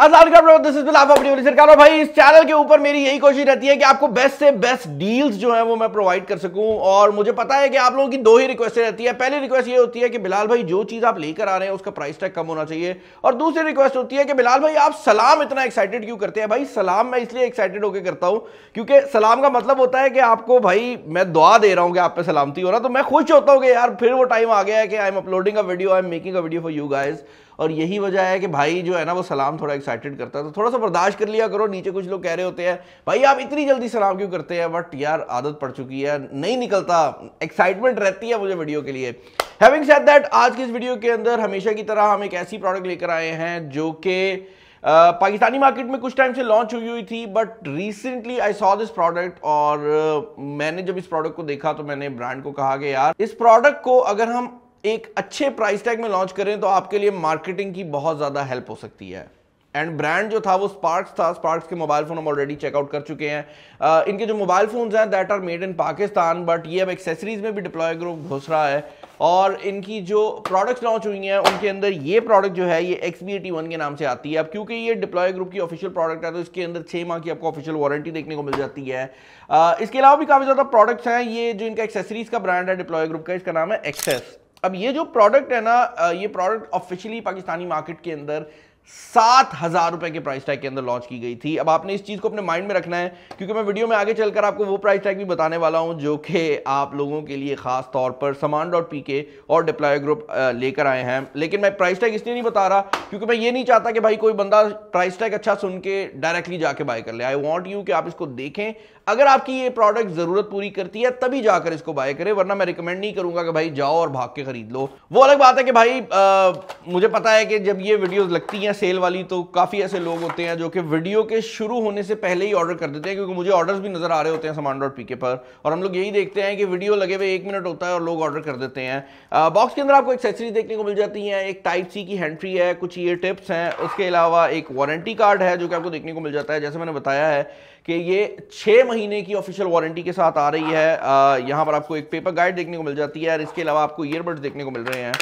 this is भाई इस channel के ऊपर मेरी यही कोशिश रहती है कि आपको बेस्ट से बेस्ट डील्स जो है वो मैं प्रोवाइड कर सकूं और मुझे पता है कि आप लोगों की दो ही रिक्वेस्ट रहती है पहली रिक्वेस्ट ये होती है कि बिलाल भाई जो चीज़ आप लेकर आ रहे हैं उसका प्राइस टैग कम होना चाहिए और दूसरी रिक्वेस्ट होती है कि बिलाल भाई आप सलाम इतना एक्साइटेड क्यों करते हैं भाई सलाम मैं इसलिए एक्साइटेड होकर करता हूँ क्योंकि सलाम का मतलब होता है कि आपको भाई मैं दुआ दे रहा हूँ कि आप पे सलामती हो रहा तो मैं खुश होता हूँ कि यार फिर वो टाइम आ गया है कि I am uploading a video I am making a video for you guys और यही वजह है कि भाई जो है ना वो सलाम थोड़ा एक्साइटेड करता है तो थोड़ा सा बर्दाश्त कर लिया करो नीचे कुछ लोग कह रहे होते हैं भाई आप इतनी जल्दी सलाम क्यों करते हैं बट यार आदत पड़ चुकी है नहीं निकलता एक्साइटमेंट रहती है मुझे वीडियो के लिए हैविंग सेट दैट आज की इस वीडियो के अंदर हमेशा की तरह हम एक ऐसी प्रोडक्ट लेकर आए हैं जो कि पाकिस्तानी मार्केट में कुछ टाइम से लॉन्च हुई हुई थी but recently I saw this product और मैंने जब इस प्रोडक्ट को देखा तो मैंने ब्रांड को कहा कि यार इस प्रोडक्ट को अगर हम एक अच्छे प्राइस टैग में लॉन्च करें तो आपके लिए मार्केटिंग की बहुत ज़्यादा हेल्प हो सकती है एंड ब्रांड जो था वो स्पार्क्स था स्पार्क्स के मोबाइल फ़ोन हम ऑलरेडी चेकआउट कर चुके हैं uh, इनके जो मोबाइल फ़ोन्स हैं that are made in Pakistan but ये अब एक्सेसरीज में भी डिप्लॉय ग्रुप घुस रहा है और इनकी जो प्रोडक्ट्स लॉन्च हुई हैं उनके अंदर ये प्रोडक्ट जो है ये एक्स बी वन के नाम से आती है अब क्योंकि ये डिप्लॉय ग्रुप की ऑफिशियल प्रोडक्ट है तो इसके अंदर छः माह की आपको ऑफिशियल वारंटी देखने को मिल जाती है इसके अलावा भी काफ़ी ज़्यादा प्रोडक्ट्स हैं ये जो इनका एक्सेसरीज का ब्रांड है डिप्लॉय ग्रुप का इसका नाम है एक्सेस अब ये जो प्रोडक्ट है ना ये प्रोडक्ट ऑफिशियली पाकिस्तानी मार्केट के अंदर सात हजार रुपए के प्राइस टैग के अंदर लॉन्च की गई थी अब आपने इस चीज को अपने माइंड में रखना है क्योंकि मैं वीडियो में आगे चलकर आपको वो प्राइस टैग भी बताने वाला हूं जो कि आप लोगों के लिए खास तौर पर समान डॉट पी के और डिप्लॉय ग्रुप लेकर आए हैं लेकिन मैं प्राइस टैग इसलिए नहीं बता रहा क्योंकि मैं ये नहीं चाहता कि भाई कोई बंदा प्राइस टैग अच्छा सुन के डायरेक्टली जाके बाय कर ले आई वॉन्ट यू कि आप इसको देखें अगर आपकी ये प्रोडक्ट जरूरत पूरी करती है तभी जाकर इसको बाय करें वरना मैं रिकमेंड नहीं करूंगा कि भाई जाओ और भाग के खरीद लो वो अलग बात है कि भाई आ, मुझे पता है कि जब ये वीडियोज लगती हैं सेल वाली तो काफ़ी ऐसे लोग होते हैं जो कि वीडियो के शुरू होने से पहले ही ऑर्डर कर देते हैं क्योंकि मुझे ऑर्डर्स भी नज़र आ रहे होते हैं सामान डॉट पीके पर और हम लोग यही देखते हैं कि वीडियो लगे हुए एक मिनट होता है और लोग ऑर्डर कर देते हैं बॉक्स के अंदर आपको एक्सेसरीज देखने को मिल जाती हैं एक टाइप सी की हैंट्री है कुछ ये टिप्स हैं उसके अलावा एक वारंटी कार्ड है जो कि आपको देखने को मिल जाता है जैसे मैंने बताया है कि ये छः महीने की ऑफिशियल वारंटी के साथ आ रही है यहाँ पर आपको एक पेपर गाइड देखने को मिल जाती है और इसके अलावा आपको ईयरबड्स देखने को मिल रहे हैं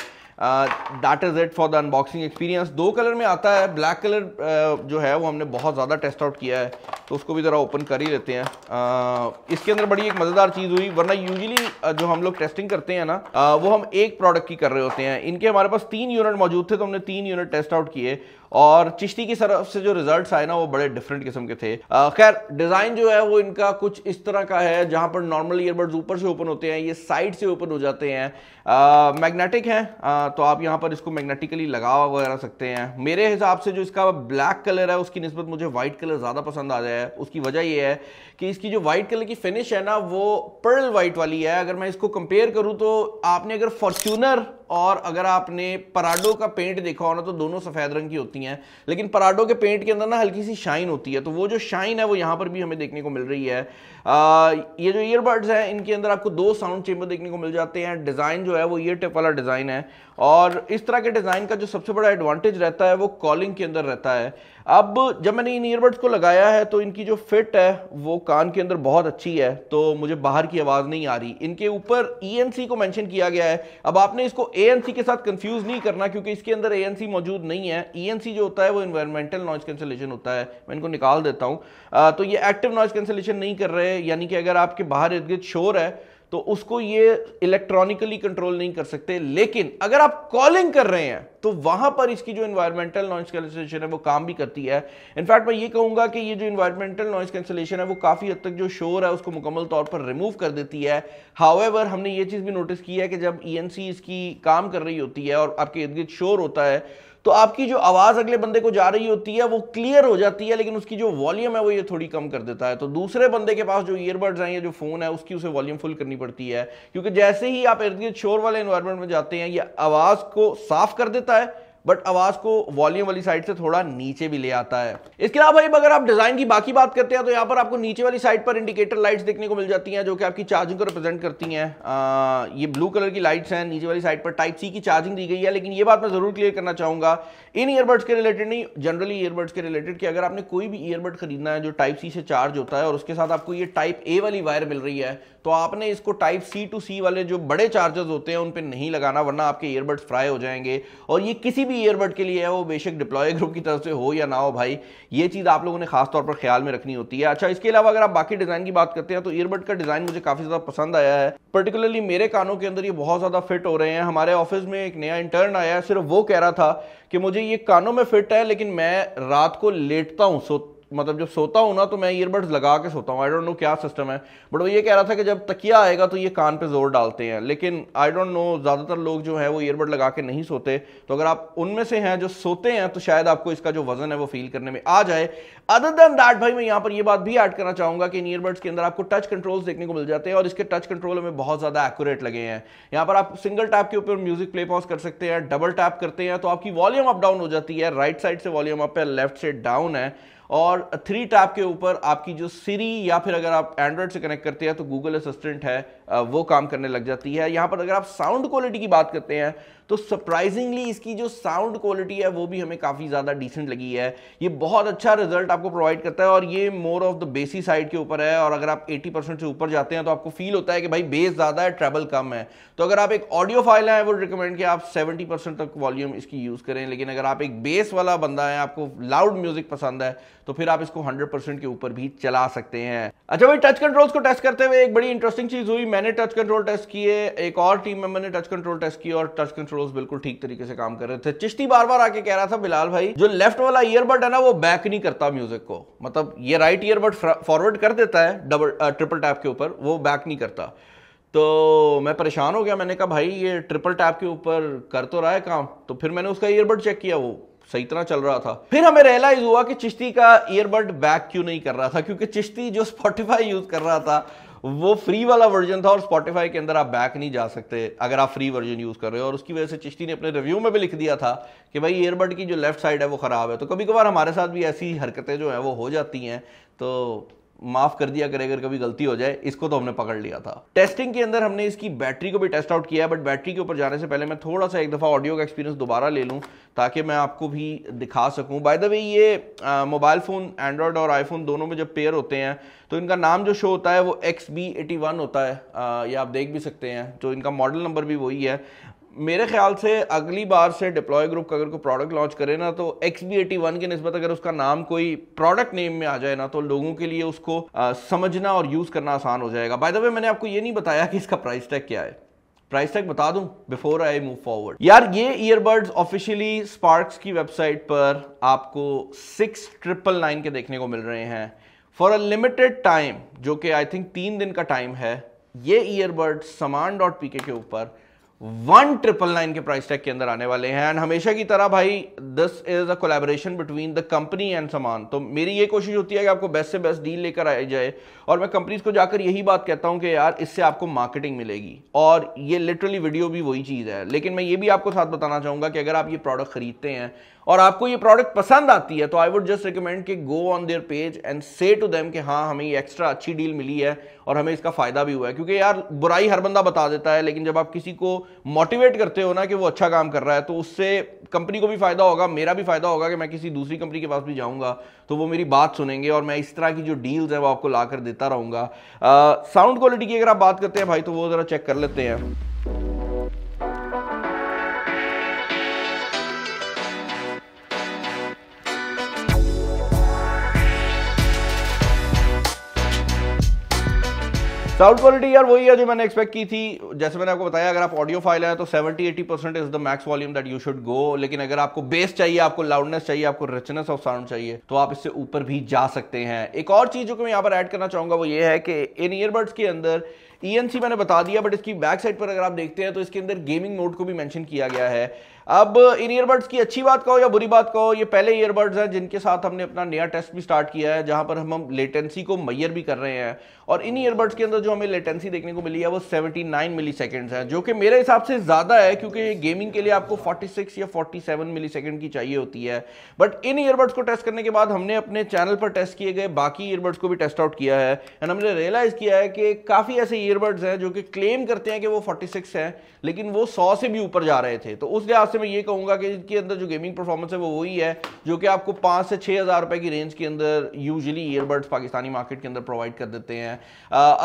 that is it for the unboxing experience दो कलर में आता है ब्लैक कलर uh, जो है वो हमने बहुत ज़्यादा टेस्ट आउट किया है तो उसको भी ज़रा ओपन कर ही लेते हैं uh, इसके अंदर बड़ी एक मज़ेदार चीज़ हुई वरना यूजली uh, जो हम लोग टेस्टिंग करते हैं ना uh, वो हम एक प्रोडक्ट की कर रहे होते हैं इनके हमारे पास तीन यूनिट मौजूद थे तो हमने तीन यूनिट टेस्ट आउट किए और चिश्ती की तरफ से जो रिजल्ट्स आए ना वो बड़े डिफरेंट किस्म के थे खैर डिज़ाइन जो है वो इनका कुछ इस तरह का है जहाँ पर नॉर्मल ईयरबड्स ऊपर से ओपन होते हैं ये साइड से ओपन हो जाते हैं मैग्नेटिक हैं तो आप यहाँ पर इसको मैग्नेटिकली लगा वगैरह सकते हैं मेरे हिसाब से जो इसका ब्लैक कलर है उसकी नस्बत मुझे वाइट कलर ज़्यादा पसंद आ जाए उसकी वजह यह है कि इसकी जो वाइट कलर की फिनिश है ना वो पर्ल वाइट वाली है अगर मैं इसको कंपेयर करूँ तो आपने अगर फॉर्च्यूनर और अगर आपने पराडो का पेंट देखा हो ना तो दोनों सफ़ेद रंग की होती हैं लेकिन पराडो के पेंट के अंदर ना हल्की सी शाइन होती है तो वो जो शाइन है वो यहाँ पर भी हमें देखने को मिल रही है आ, ये जो ईयरबड्स हैं इनके अंदर आपको दो साउंड चेम्बर देखने को मिल जाते हैं डिज़ाइन जो है वो ईयर टेप वाला डिज़ाइन है और इस तरह के डिज़ाइन का जो सबसे बड़ा एडवांटेज रहता है वो कॉलिंग के अंदर रहता है अब जब मैंने इन ईयरबड्स को लगाया है तो इनकी जो फिट है वो कान के अंदर बहुत अच्छी है तो मुझे बाहर की आवाज़ नहीं आ रही इनके ऊपर ई e को मैंशन किया गया है अब आपने इसको ए के साथ कंफ्यूज नहीं करना क्योंकि इसके अंदर ए मौजूद नहीं है ई e जो होता है वो इन्वायरमेंटल नॉइज कैंसिलेशन होता है मैं इनको निकाल देता हूँ तो ये एक्टिव नॉइज कैंसिलेशन नहीं कर रहे यानी कि अगर आपके बाहर इर्द गिर्द शोर है तो उसको ये इलेक्ट्रॉनिकली कंट्रोल नहीं कर सकते लेकिन अगर आप कॉलिंग कर रहे हैं तो वहां पर इसकी जो इन्वायरमेंटल नॉइस कैंसलेशन है वो काम भी करती है इनफैक्ट मैं ये कहूंगा कि ये जो इन्वायरमेंटल नॉइस कैंसलेशन है वो काफी हद तक जो शोर है उसको मुकम्मल तौर पर रिमूव कर देती है हाउएवर हमने ये चीज भी नोटिस की है कि जब ई e इसकी काम कर रही होती है और आपके इर्द गिर्द शोर होता है तो आपकी जो आवाज़ अगले बंदे को जा रही होती है वो क्लियर हो जाती है लेकिन उसकी जो वॉल्यूम है वो ये थोड़ी कम कर देता है तो दूसरे बंदे के पास जो ईयरबड्स हैं या जो फ़ोन है उसकी उसे वॉल्यूम फुल करनी पड़ती है क्योंकि जैसे ही आप इर्द गिर्द शोर वाले इन्वायरमेंट में जाते हैं ये आवाज़ को साफ कर देता है बट आवाज़ को वॉल्यूम वाली साइड से थोड़ा नीचे भी ले आता है इसके अलावा भाई अगर आप डिज़ाइन की बाकी बात करते हैं तो यहाँ पर आपको नीचे वाली साइड पर इंडिकेटर लाइट्स देखने को मिल जाती हैं जो कि आपकी चार्जिंग को रिप्रेजेंट करती हैं ये ब्लू कलर की लाइट्स हैं नीचे वाली साइड पर टाइप सी की चार्जिंग दी गई है लेकिन ये बात मैं ज़रूर क्लियर करना चाहूंगा इन ईयरबड्स के रिलेटेड नहीं जनरली ईयरबड्स के रिलेटेड की अगर आपने कोई भी ईयरबड खरीदना है जो टाइप सी से चार्ज होता है और उसके साथ आपको ये टाइप ए वाली वायर मिल रही है तो आपने इसको टाइप सी टू सी वाले जो बड़े चार्जर्स होते हैं उन पर नहीं लगाना वरना आपके ईयरबड्स फ्राई हो जाएंगे और ये किसी भी भी ईयरबड के लिए है वो बेशक डिप्लॉय ग्रुप की तरफ से हो या ना हो भाई ये चीज़ आप लोगों ने खास तौर पर ख्याल में रखनी होती है अच्छा इसके अलावा अगर आप बाकी डिज़ाइन की बात करते हैं तो ईयरबड का डिज़ाइन मुझे काफ़ी ज़्यादा पसंद आया है पर्टिकुलरली मेरे कानों के अंदर ये बहुत ज़्यादा फिट हो रहे हैं हमारे ऑफिस में एक नया इंटर्न आया है सिर्फ वो कह रहा था कि मुझे ये कानों में फिट है लेकिन मैं रात को लेटता हूँ सो मतलब जब सोता हूँ ना तो मैं ईयरबड्स लगा के सोता हूँ आई डोंट नो क्या सिस्टम है बट वो ये कह रहा था कि जब तकिया आएगा तो ये कान पे जोर डालते हैं लेकिन आई डोंट नो ज़्यादातर लोग जो हैं वो ईयरबड लगा के नहीं सोते तो अगर आप उनमें से हैं जो सोते हैं तो शायद आपको इसका जो वजन है वो फील करने में आ जाए अदर देन दैट भाई मैं यहाँ पर यह बात भी ऐड करना चाहूँगा कि इन ईयरबड्स के अंदर आपको टच कंट्रोल्स देखने को मिल जाते हैं और इसके टच कंट्रोल हमें बहुत ज़्यादा एक्यूरेट लगे हैं यहाँ पर आप सिंगल टैप के ऊपर म्यूजिक प्ले पॉज कर सकते हैं डबल टैप करते हैं तो आपकी वॉल्यूम अप डाउन हो जाती है राइट साइड से वॉल्यूम अप है लेफ्ट से डाउन है और थ्री टैप के ऊपर आपकी जो सीरी या फिर अगर आप एंड्रॉयड से कनेक्ट करते हैं तो गूगल असिस्टेंट है वो काम करने लग जाती है यहाँ पर अगर आप साउंड क्वालिटी की बात करते हैं तो सरप्राइजिंगली इसकी जो साउंड क्वालिटी है वो भी हमें काफ़ी ज़्यादा डिसेंट लगी है ये बहुत अच्छा रिजल्ट आपको प्रोवाइड करता है और ये more of the bassy side के ऊपर है और अगर आप 80 परसेंट से ऊपर जाते हैं तो आपको फील होता है कि भाई बेस ज़्यादा है ट्रेवल कम है तो अगर आप एक ऑडियो फाइल है वो रिकमेंड कि आप सेवेंटी तक वॉल्यूम इसकी यूज़ करें लेकिन अगर आप एक बेस वाला बंदा है आपको लाउड म्यूज़िक पसंद है तो फिर आप इसको 100% के ऊपर भी चला सकते हैं अच्छा भाई टच कंट्रोल्स को टेस्ट करते हुए एक बड़ी इंटरेस्टिंग चीज हुई मैंने टच कंट्रोल टेस्ट किए एक और टीम मेंबर ने टच कंट्रोल टेस्ट किया और टच कंट्रोल्स बिल्कुल ठीक तरीके से काम कर रहे थे चिश्ती बार बार आके कह रहा था बिलाल भाई जो लेफ्ट वाला ईयरबड है ना वो बैक नहीं करता म्यूजिक को मतलब ये राइट ईयरबड फॉरवर्ड कर देता है डबल ट्रिपल टैप के ऊपर वो बैक नहीं करता तो मैं परेशान हो गया मैंने कहा भाई ये ट्रिपल टैप के ऊपर कर तो रहा है काम तो फिर मैंने उसका ईयरबड चेक किया वो सही तरह चल रहा था फिर हमें रियलाइज हुआ कि चिश्ती का ईयरबड बैक क्यों नहीं कर रहा था क्योंकि चिश्ती जो स्पॉटिफाई यूज कर रहा था वो फ्री वाला वर्जन था और स्पॉटिफाई के अंदर आप बैक नहीं जा सकते अगर आप फ्री वर्जन यूज़ कर रहे हो और उसकी वजह से चिश्ती ने अपने रिव्यू में भी लिख दिया था कि भाई ईयरबड की जो लेफ्ट साइड है वो ख़राब है तो कभी कभार हमारे साथ भी ऐसी हरकतें जो हैं वो हो जाती हैं तो माफ कर दिया करे अगर कभी गलती हो जाए इसको तो हमने पकड़ लिया था टेस्टिंग के अंदर हमने इसकी बैटरी को भी टेस्ट आउट किया है बट बैटरी के ऊपर जाने से पहले मैं थोड़ा सा एक दफ़ा ऑडियो का एक्सपीरियंस दोबारा ले लूँ ताकि मैं आपको भी दिखा सकूँ बाय द वे ये मोबाइल फ़ोन एंड्रॉयड और आईफोन दोनों में जब पेयर होते हैं तो इनका नाम जो शो होता है वो एक्स बी एटी वन होता है आ, ये आप देख भी सकते हैं तो इनका मॉडल नंबर भी वही है मेरे ख्याल से अगली बार से डिप्लॉय ग्रुप अगर कोई प्रोडक्ट लॉन्च करे ना तो एक्स बी एटी वन की नस्बत अगर उसका नाम कोई प्रोडक्ट नेम में आ जाए ना तो लोगों के लिए उसको आ, समझना और यूज़ करना आसान हो जाएगा बाय द वे मैंने आपको ये नहीं बताया कि इसका प्राइस टैग क्या है प्राइस टैग बता दूं बिफोर आई मूव फॉरवर्ड यार ये ईयरबड्स ऑफिशियली स्पार्क्स की वेबसाइट पर आपको सिक्स ट्रिपल नाइन के देखने को मिल रहे हैं फॉर अ लिमिटेड टाइम जो कि आई थिंक तीन दिन का टाइम है ये ईयरबड्स समान डॉट पी के ऊपर वन ट्रिपल नाइन के प्राइस टैग के अंदर आने वाले हैं एंड हमेशा की तरह भाई this is a collaboration between the company and सामान तो मेरी ये कोशिश होती है कि आपको बेस्ट से बेस्ट डील लेकर आया जाए और मैं कंपनीज को जाकर यही बात कहता हूं कि यार इससे आपको मार्केटिंग मिलेगी और ये लिटरली वीडियो भी वही चीज़ है लेकिन मैं ये भी आपको साथ बताना चाहूंगा कि अगर आप ये प्रोडक्ट खरीदते हैं और आपको ये प्रोडक्ट पसंद आती है तो आई वुड जस्ट रिकमेंड कि go on their page and say to them कि हाँ हमें ये एक्स्ट्रा अच्छी डील मिली है और हमें इसका फायदा भी हुआ है क्योंकि यार बुराई हर बंदा बता देता है लेकिन जब आप किसी को मोटिवेट करते हो ना कि वो अच्छा काम कर रहा है तो उससे कंपनी को भी फायदा होगा मेरा भी फायदा होगा कि मैं किसी दूसरी कंपनी के पास भी जाऊंगा तो वो मेरी बात सुनेंगे और मैं इस तरह की जो डील्स है वो आपको ला कर देता रहूंगा साउंड क्वालिटी की अगर आप बात करते हैं भाई तो वो ज़रा चेक कर लेते हैं साउंड क्वालिटी यार वही है जो मैंने एक्सपेक्ट की थी जैसे मैंने आपको बताया अगर आप ऑडियो फाइल है तो 70 80 percent is the max volume that you should go लेकिन अगर आपको बेस चाहिए आपको लाउडनेस चाहिए आपको रिचनेस ऑफ साउंड चाहिए तो आप इससे ऊपर भी जा सकते हैं एक और चीज जो मैं यहाँ पर ऐड करना चाहूंगा वो ये है कि इन ईयरबड्स के अंदर ई e मैंने बता दिया बट इसकी बैक साइड पर अगर आप देखते हैं तो इसके अंदर गेमिंग मोड को भी मैंशन किया गया है अब इन ईयरबड्स की अच्छी बात कहो या बुरी बात कहो ये पहले ईयरबड्स हैं जिनके साथ हमने अपना नया टेस्ट भी स्टार्ट किया है जहां पर हम हम लेटेंसी को मैयर भी कर रहे हैं और इन ईयरबड्स के अंदर जो हमें लेटेंसी देखने को मिली है वो 79 मिली सेकेंड है जो कि मेरे हिसाब से ज़्यादा है क्योंकि गेमिंग के लिए आपको 46 या 47 मिली सेकेंड की चाहिए होती है बट इन ईयरबड्स को टेस्ट करने के बाद हमने अपने चैनल पर टेस्ट किए गए बाकी ईयरबड्स को भी टेस्ट आउट किया है एंड हमने रियलाइज़ किया है कि काफ़ी ऐसे ईयरबड्स हैं जो कि क्लेम करते हैं कि वो फोर्टी हैं लेकिन वो सौ से भी ऊपर जा रहे थे तो उस लिहाज से मैं ये कहूँगा कि इनके अंदर जो गेमिंग परफॉर्मेंस है वो वही है जो कि आपको पाँच से छः हज़ार रुपये की रेंज के अंदर यूजली ईयरबड्स पाकिस्तानी मार्केट के अंदर प्रोवाइड कर देते हैं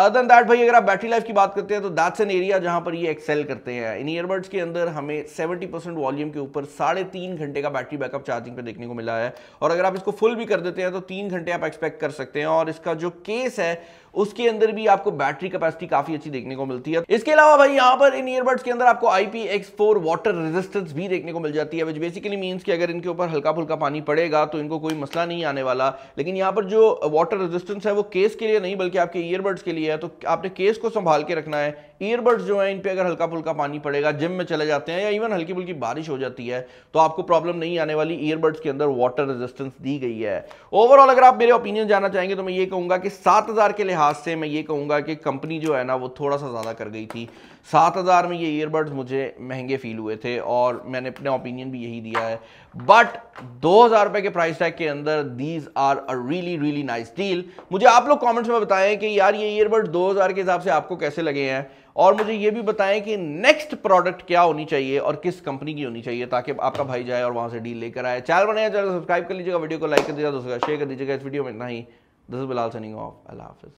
अदर दैट भाई अगर आप बैटरी लाइफ की बात करते हैं तो दैट्स एन एरिया जहाँ पर ये एक्सेल करते हैं इन ईयरबड्स के अंदर हमें सेवेंटी परसेंट वॉल्यूम के ऊपर साढ़े तीन घंटे का बैटरी बैकअप चार्जिंग पर देखने को मिला है और अगर आप इसको फुल भी कर देते हैं तो तीन घंटे आप एक्सपेक्ट कर सकते हैं और इसका जो केस है उसके अंदर भी आपको बैटरी कैपेसिटी काफी अच्छी देखने को मिलती है इसके अलावा भाई यहाँ पर इन ईयरबड्स के अंदर आपको I X four water resistance भी देखने को मिल जाती है विच बेसिकली मीन्स कि अगर इनके ऊपर हल्का फुल्का पानी पड़ेगा तो इनको कोई मसला नहीं आने वाला लेकिन यहाँ पर जो वाटर रेजिस्टेंस है वो केस के लिए नहीं बल्कि आपके ईयरबड्स के लिए है तो आपने केस को संभाल के रखना है ईयरबड्स जो है इन पर अगर हल्का फुल्का पानी पड़ेगा जिम में चले जाते हैं या इवन हल्की फुल्की बारिश हो जाती है तो आपको प्रॉब्लम नहीं आने वाली ईयरबड्स के अंदर वाटर रेजिस्टेंस दी गई है ओवरऑल अगर आप मेरे ओपिनियन जानना चाहेंगे तो मैं ये कहूँगा कि सात हज़ार के लिहाज से मैं ये कहूँगा कि कंपनी जो है ना वो थोड़ा सा ज़्यादा कर गई थी सात हज़ार में ये ईयरबड्स मुझे महंगे फील हुए थे और मैंने अपने ओपिनियन भी यही दिया है बट दो हजार रुपए के प्राइस टैग के अंदर these are a really really nice deal मुझे आप लोग कमेंट्स में बताएं कि यार ये ईयरबड 2000 के हिसाब से आपको कैसे लगे हैं और मुझे ये भी बताएं कि नेक्स्ट प्रोडक्ट क्या होनी चाहिए और किस कंपनी की होनी चाहिए ताकि आपका भाई जाए और वहां से डील लेकर आए चैनल बनाया चैनल सब्सक्राइब कर लीजिएगा वीडियो को लाइक कर दीजिएगा दोस्तों शेयर कर दीजिएगा इस वीडियो में इतना ही this is Bilal signing off अल्लाह हाफिज